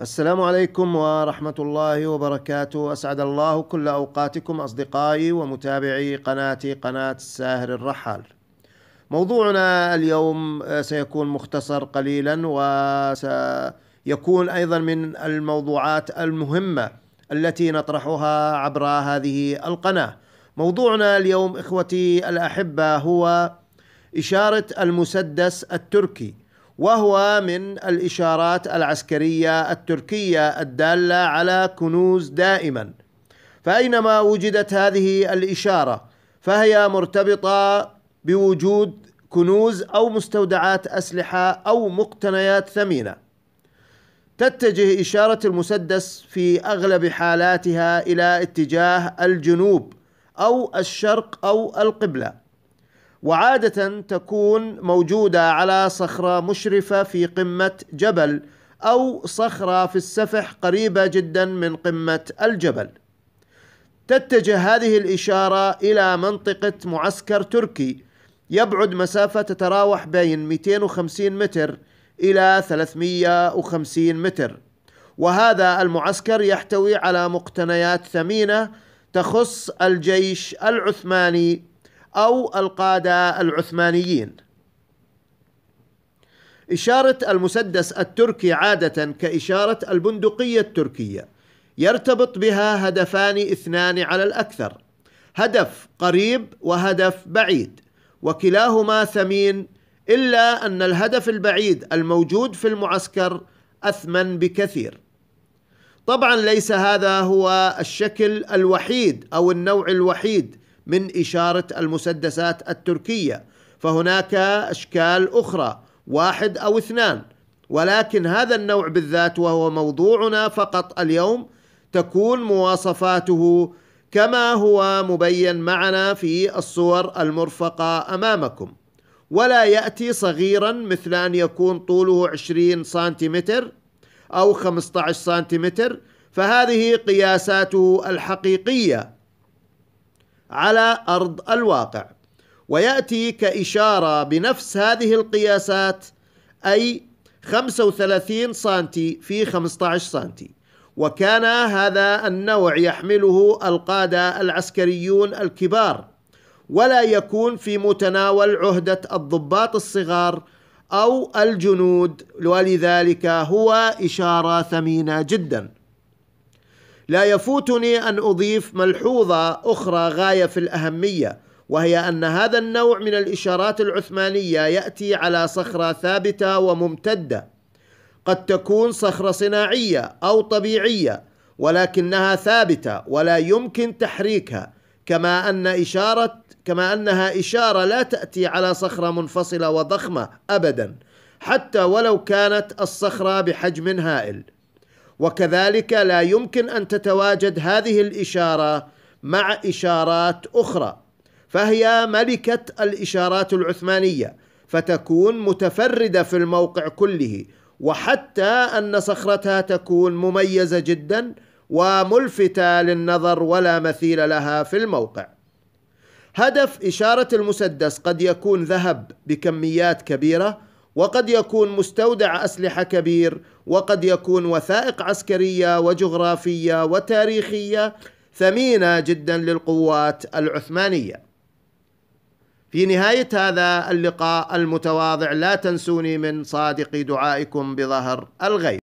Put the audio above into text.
السلام عليكم ورحمة الله وبركاته أسعد الله كل أوقاتكم أصدقائي ومتابعي قناتي قناة الساهر الرحال موضوعنا اليوم آه، سيكون مختصر قليلا وسيكون أيضا من الموضوعات المهمة التي نطرحها عبر هذه القناة موضوعنا اليوم إخوتي الأحبة هو إشارة المسدس التركي وهو من الاشارات العسكريه التركيه الداله على كنوز دائما فاينما وجدت هذه الاشاره فهي مرتبطه بوجود كنوز او مستودعات اسلحه او مقتنيات ثمينه تتجه اشاره المسدس في اغلب حالاتها الى اتجاه الجنوب او الشرق او القبله وعادة تكون موجودة على صخرة مشرفة في قمة جبل أو صخرة في السفح قريبة جدا من قمة الجبل. تتجه هذه الإشارة إلى منطقة معسكر تركي يبعد مسافة تتراوح بين 250 متر إلى 350 متر. وهذا المعسكر يحتوي على مقتنيات ثمينة تخص الجيش العثماني أو القادة العثمانيين إشارة المسدس التركي عادة كإشارة البندقية التركية يرتبط بها هدفان اثنان على الأكثر هدف قريب وهدف بعيد وكلاهما ثمين إلا أن الهدف البعيد الموجود في المعسكر أثمن بكثير طبعا ليس هذا هو الشكل الوحيد أو النوع الوحيد من إشارة المسدسات التركية فهناك أشكال أخرى واحد أو اثنان ولكن هذا النوع بالذات وهو موضوعنا فقط اليوم تكون مواصفاته كما هو مبين معنا في الصور المرفقة أمامكم ولا يأتي صغيرا مثل أن يكون طوله 20 سنتيمتر أو 15 سنتيمتر فهذه قياساته الحقيقية على ارض الواقع وياتي كاشاره بنفس هذه القياسات اي 35 سنتي في 15 سنتي وكان هذا النوع يحمله القاده العسكريون الكبار ولا يكون في متناول عهده الضباط الصغار او الجنود ولذلك هو اشاره ثمينه جدا لا يفوتني ان اضيف ملحوظه اخرى غايه في الاهميه وهي ان هذا النوع من الاشارات العثمانيه ياتي على صخره ثابته وممتده قد تكون صخره صناعيه او طبيعيه ولكنها ثابته ولا يمكن تحريكها كما ان اشاره كما انها اشاره لا تاتي على صخره منفصله وضخمه ابدا حتى ولو كانت الصخره بحجم هائل وكذلك لا يمكن ان تتواجد هذه الاشاره مع اشارات اخرى فهي ملكه الاشارات العثمانيه فتكون متفرده في الموقع كله وحتى ان صخرتها تكون مميزه جدا وملفته للنظر ولا مثيل لها في الموقع هدف اشاره المسدس قد يكون ذهب بكميات كبيره وقد يكون مستودع اسلحه كبير وقد يكون وثائق عسكريه وجغرافيه وتاريخيه ثمينه جدا للقوات العثمانيه. في نهايه هذا اللقاء المتواضع لا تنسوني من صادق دعائكم بظهر الغيب.